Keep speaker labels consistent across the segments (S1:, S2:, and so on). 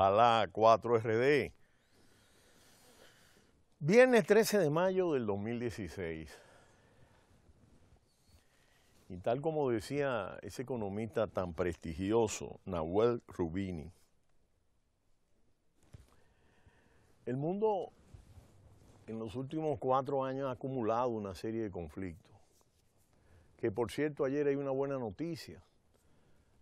S1: Ojalá 4RD. Viernes 13 de mayo del 2016. Y tal como decía ese economista tan prestigioso, Nahuel Rubini, el mundo en los últimos cuatro años ha acumulado una serie de conflictos. Que por cierto, ayer hay una buena noticia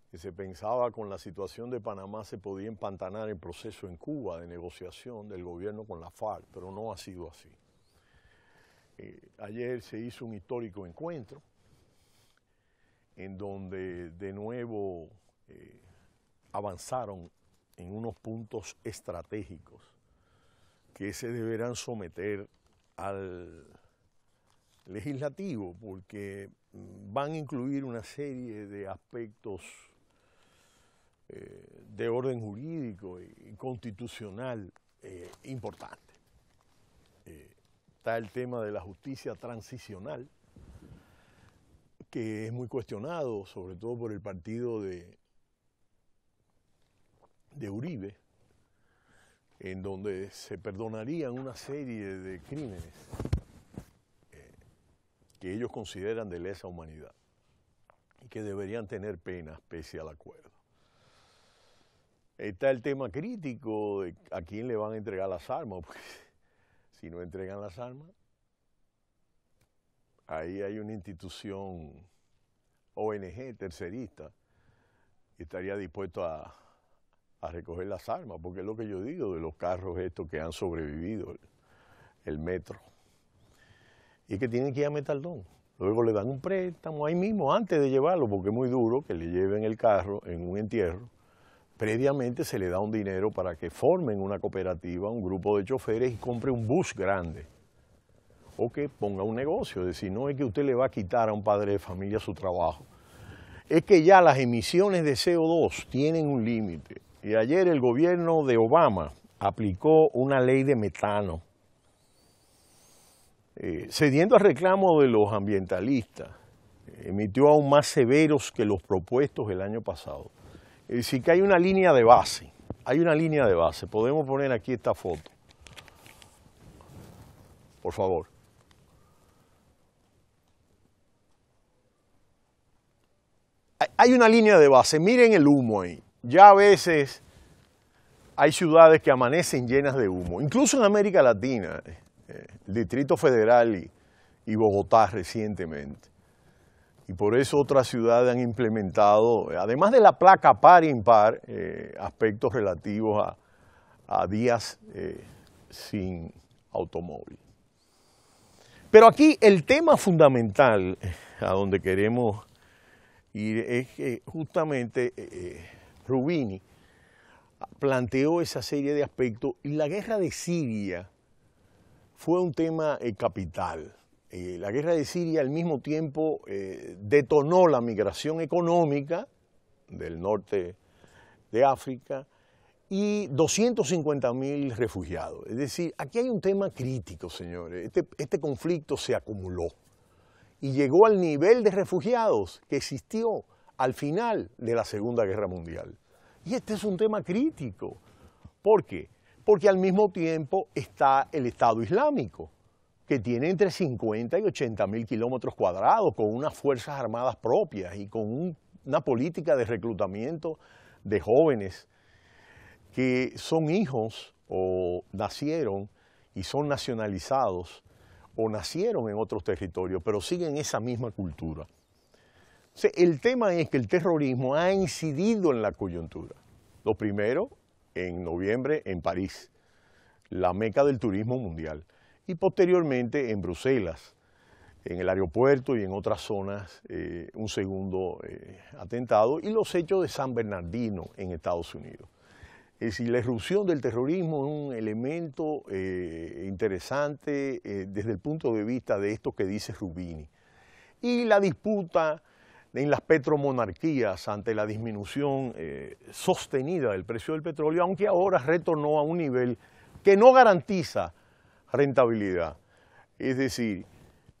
S1: que se pensaba con la situación de Panamá se podía empantanar el proceso en Cuba de negociación del gobierno con la FARC, pero no ha sido así. Eh, ayer se hizo un histórico encuentro en donde de nuevo eh, avanzaron en unos puntos estratégicos que se deberán someter al legislativo porque mm, van a incluir una serie de aspectos eh, de orden jurídico y constitucional eh, importante. Eh, está el tema de la justicia transicional, que es muy cuestionado, sobre todo por el partido de, de Uribe, en donde se perdonarían una serie de crímenes que ellos consideran de lesa humanidad y que deberían tener pena, pese al acuerdo está el tema crítico de a quién le van a entregar las armas, porque si no entregan las armas, ahí hay una institución ONG tercerista que estaría dispuesto a, recoger las armas, porque es lo que yo digo de los carros estos que han sobrevivido el, metro. Y que tienen que ir a Metaldón. Luego le dan un préstamo ahí mismo, antes de llevarlo, porque es muy duro que le lleven el carro en un entierro previamente se le da un dinero para que formen una cooperativa, un grupo de choferes y compre un bus grande. O que ponga un negocio, es decir, no es que usted le va a quitar a un padre de familia su trabajo. Es que ya las emisiones de CO2 tienen un límite. Y ayer el gobierno de Obama aplicó una ley de metano, eh, cediendo al reclamo de los ambientalistas, emitió aún más severos que los propuestos el año pasado. Es decir, que hay una línea de base, hay una línea de base. Podemos poner aquí esta foto, por favor. Hay una línea de base, miren el humo ahí. Ya a veces hay ciudades que amanecen llenas de humo, incluso en América Latina, eh, el Distrito Federal y Bogotá recientemente y por eso otras ciudades han implementado, además de la placa par impar, eh, aspectos relativos a, días eh, sin automóvil. Pero aquí el tema fundamental eh, a donde queremos ir es que justamente eh, Rubini planteó esa serie de aspectos y la guerra de Siria fue un tema capital. Eh, la guerra de Siria al mismo tiempo eh, detonó la migración económica del norte de África y 250 refugiados. Es decir, aquí hay un tema crítico, señores. Este, este conflicto se acumuló y llegó al nivel de refugiados que existió al final de la Segunda Guerra Mundial. Y este es un tema crítico. ¿Por qué? Porque al mismo tiempo está el Estado Islámico que tiene entre 50 y 80 mil kilómetros cuadrados, con unas Fuerzas Armadas propias y con una política de reclutamiento de jóvenes que son hijos o nacieron y son nacionalizados o nacieron en otros territorios, pero siguen esa misma cultura. el tema es que el terrorismo ha incidido en la coyuntura. Lo primero, en noviembre en París, la meca del turismo mundial y posteriormente en Bruselas, en el aeropuerto y en otras zonas, eh, un segundo eh, atentado, y los hechos de San Bernardino en Estados Unidos. Es decir, la irrupción del terrorismo es un elemento eh, interesante desde el punto de vista de esto que dice Rubini. Y la disputa en las petromonarquías ante la disminución sostenida del precio del petróleo, aunque ahora retornó a un nivel que no garantiza rentabilidad. Es decir,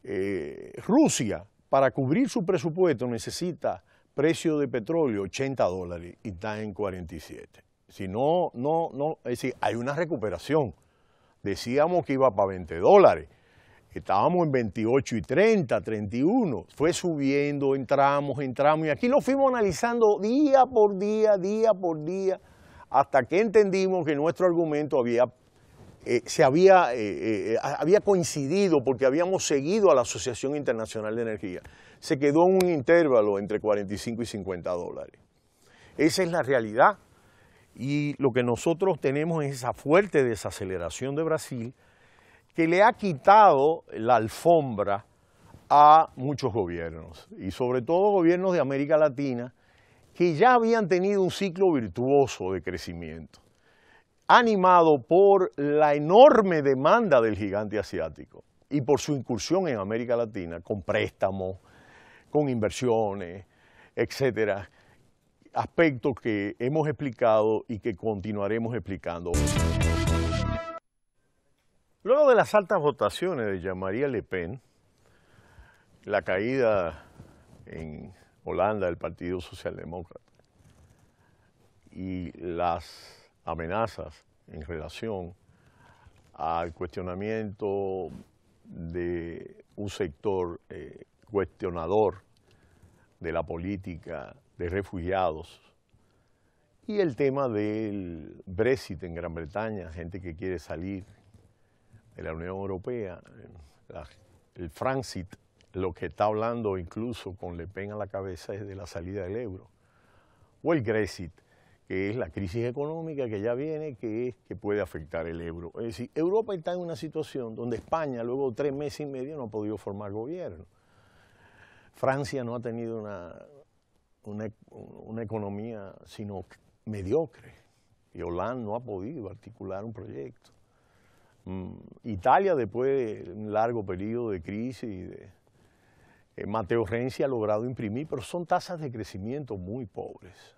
S1: eh, Rusia, para cubrir su presupuesto, necesita precio de petróleo 80 dólares y está en 47. Si no, no, no, es decir, hay una recuperación. Decíamos que iba para 20 dólares. Estábamos en 28 y 30, 31. Fue subiendo, entramos, entramos. Y aquí lo fuimos analizando día por día, día por día, hasta que entendimos que nuestro argumento había eh, se había, eh, eh, había coincidido porque habíamos seguido a la Asociación Internacional de Energía. Se quedó en un intervalo entre 45 y 50 dólares. Esa es la realidad y lo que nosotros tenemos es esa fuerte desaceleración de Brasil que le ha quitado la alfombra a muchos gobiernos y sobre todo gobiernos de América Latina que ya habían tenido un ciclo virtuoso de crecimiento animado por la enorme demanda del gigante asiático y por su incursión en América Latina con préstamos, con inversiones, etcétera, aspectos que hemos explicado y que continuaremos explicando. Luego de las altas votaciones de Jean-Marie Le Pen, la caída en Holanda del Partido Socialdemócrata y las amenazas en relación al cuestionamiento de un sector eh, cuestionador de la política de refugiados y el tema del Brexit en Gran Bretaña, gente que quiere salir de la Unión Europea, el Francit, lo que está hablando incluso con Le Pen a la cabeza es de la salida del euro, o el Grexit, que es la crisis económica que ya viene, que es que puede afectar el euro. Es decir, Europa está en una situación donde España, luego de tres meses y medio, no ha podido formar gobierno. Francia no ha tenido una, economía sino mediocre. Y Hollande no ha podido articular un proyecto. Mm, Italia, después de un largo periodo de crisis y de, eh, Mateo Renzi ha logrado imprimir, pero son tasas de crecimiento muy pobres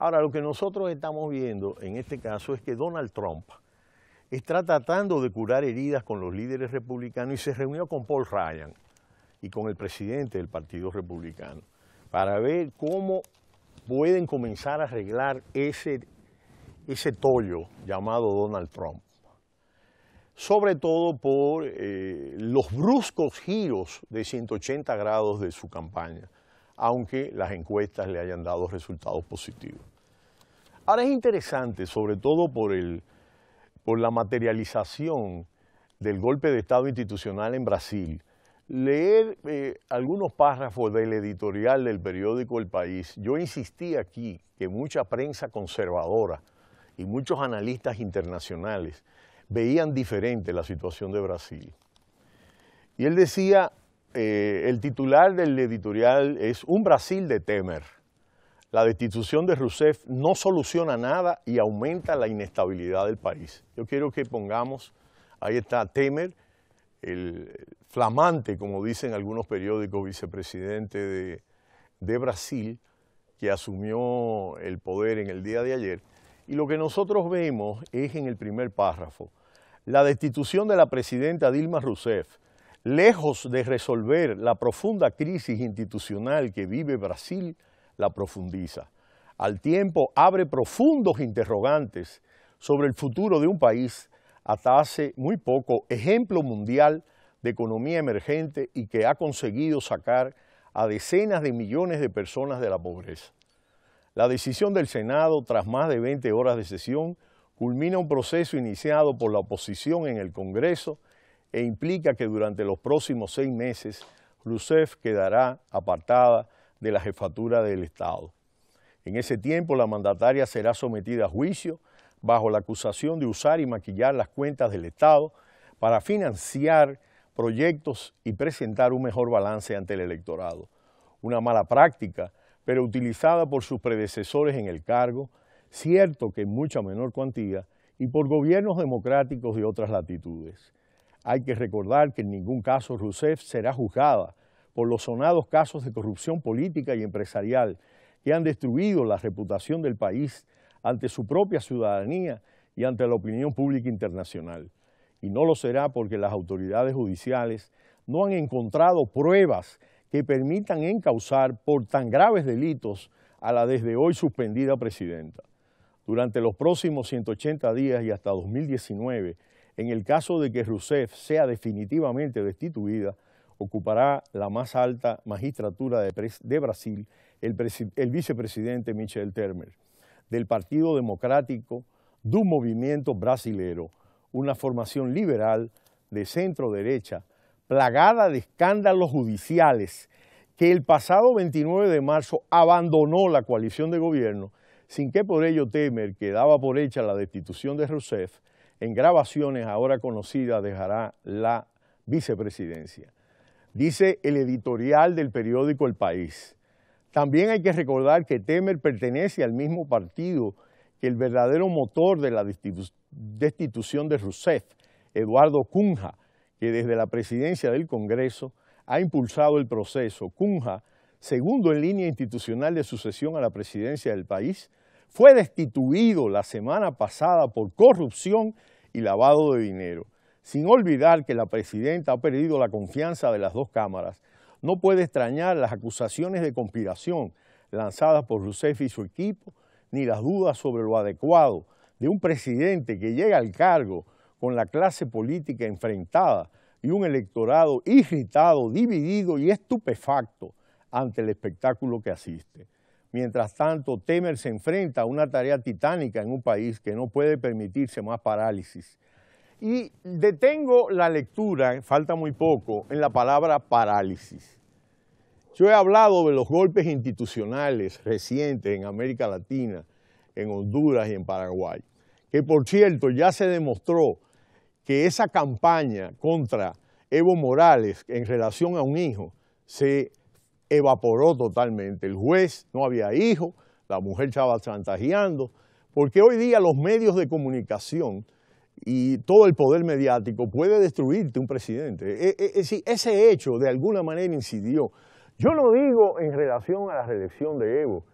S1: Ahora, lo que nosotros estamos viendo en este caso es que Donald Trump está tratando de curar heridas con los líderes republicanos y se reunió con Paul Ryan y con el presidente del Partido Republicano para ver cómo pueden comenzar a arreglar ese, ese tollo llamado Donald Trump. Sobre todo por eh, los bruscos giros de 180 grados de su campaña aunque las encuestas le hayan dado resultados positivos. Ahora es interesante, sobre todo por, la materialización del golpe de Estado institucional en Brasil, leer eh, algunos párrafos del editorial del periódico El País. Yo insistí aquí que mucha prensa conservadora y muchos analistas internacionales veían diferente la situación de Brasil. Y él decía, eh, el titular del editorial es Un Brasil de Temer. La destitución de Rousseff no soluciona nada y aumenta la inestabilidad del país. Yo quiero que pongamos, ahí está Temer, el flamante, como dicen algunos periódicos, vicepresidente de, de Brasil, que asumió el poder en el día de ayer. Y lo que nosotros vemos es en el primer párrafo, la destitución de la presidenta Dilma Rousseff Lejos de resolver la profunda crisis institucional que vive Brasil, la profundiza. Al tiempo abre profundos interrogantes sobre el futuro de un país hasta hace muy poco ejemplo mundial de economía emergente y que ha conseguido sacar a decenas de millones de personas de la pobreza. La decisión del Senado, tras más de 20 horas de sesión, culmina un proceso iniciado por la oposición en el Congreso e implica que durante los próximos seis meses Rousseff quedará apartada de la jefatura del Estado. En ese tiempo la mandataria será sometida a juicio bajo la acusación de usar y maquillar las cuentas del Estado para financiar proyectos y presentar un mejor balance ante el electorado. Una mala práctica, pero utilizada por sus predecesores en el cargo, cierto que en mucha menor cuantía, y por gobiernos democráticos de otras latitudes. Hay que recordar que en ningún caso Rousseff será juzgada por los sonados casos de corrupción política y empresarial que han destruido la reputación del país ante su propia ciudadanía y ante la opinión pública internacional. Y no lo será porque las autoridades judiciales no han encontrado pruebas que permitan encausar por tan graves delitos a la desde hoy suspendida presidenta. Durante los próximos 180 días y hasta 2019, en el caso de que Rousseff sea definitivamente destituida, ocupará la más alta magistratura de, Brasil el, vicepresidente Michel Temer, del Partido Democrático un Movimiento Brasilero, una formación liberal de centro-derecha, plagada de escándalos judiciales, que el pasado 29 de marzo abandonó la coalición de gobierno, sin que por ello Temer, quedaba por hecha la destitución de Rousseff, en grabaciones ahora conocida dejará la vicepresidencia. Dice el editorial del periódico El País. También hay que recordar que Temer pertenece al mismo partido que el verdadero motor de la destitución de Rousseff, Eduardo Cunha, que desde la presidencia del Congreso ha impulsado el proceso. Cunha, segundo en línea institucional de sucesión a la presidencia del país, fue destituido la semana pasada por corrupción y lavado de dinero. Sin olvidar que la presidenta ha perdido la confianza de las dos cámaras. No puede extrañar las acusaciones de conspiración lanzadas por Rousseff y su equipo, ni las dudas sobre lo adecuado de un presidente que llega al cargo con la clase política enfrentada y un electorado irritado, dividido y estupefacto ante el espectáculo que asiste. Mientras tanto, Temer se enfrenta a una tarea titánica en un país que no puede permitirse más parálisis. Y detengo la lectura, falta muy poco, en la palabra parálisis. Yo he hablado de los golpes institucionales recientes en América Latina, en Honduras y en Paraguay, que por cierto ya se demostró que esa campaña contra Evo Morales en relación a un hijo se evaporó totalmente. El juez no había hijo, la mujer estaba chantajeando, porque hoy día los medios de comunicación y todo el poder mediático puede destruirte un presidente. E, e, ese hecho de alguna manera incidió. Yo lo digo en relación a la reelección de Evo,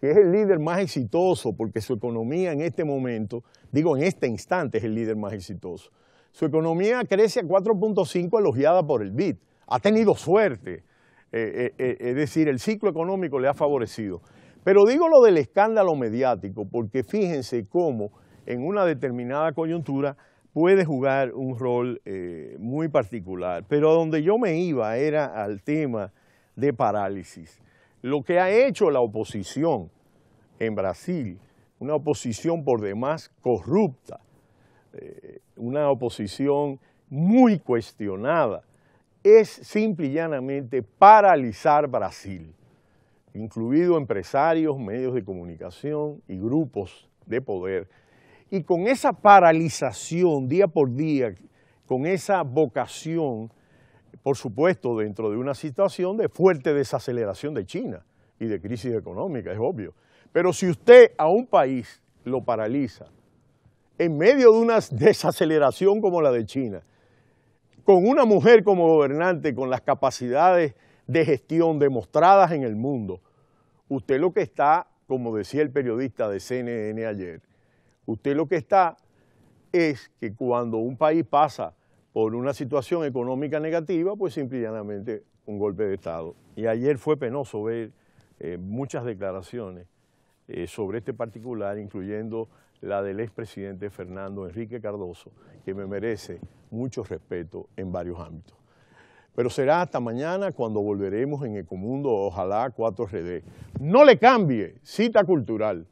S1: que es el líder más exitoso, porque su economía en este momento, digo en este instante es el líder más exitoso. Su economía crece a 4.5 elogiada por el BID. Ha tenido suerte, eh, eh, eh, es decir, el ciclo económico le ha favorecido. Pero digo lo del escándalo mediático, porque fíjense cómo en una determinada coyuntura puede jugar un rol muy particular. Pero donde yo me iba era al tema de parálisis. Lo que ha hecho la oposición en Brasil, una oposición por demás corrupta, una oposición muy cuestionada, es simple y llanamente paralizar Brasil, incluido empresarios, medios de comunicación y grupos de poder. Y con esa paralización día por día, con esa vocación, por supuesto, dentro de una situación de fuerte desaceleración de China y de crisis económica, es obvio. Pero si usted a un país lo paraliza en medio de una desaceleración como la de China, con una mujer como gobernante, con las capacidades de gestión demostradas en el mundo, usted lo que está, como decía el periodista de CNN ayer, usted lo que está es que cuando un país pasa por una situación económica negativa, pues simplemente un golpe de Estado. Y ayer fue penoso ver eh, muchas declaraciones eh, sobre este particular, incluyendo la del expresidente Fernando Enrique Cardoso, que me merece mucho respeto en varios ámbitos. Pero será hasta mañana cuando volveremos en Ecomundo, ojalá 4RD. No le cambie, cita cultural.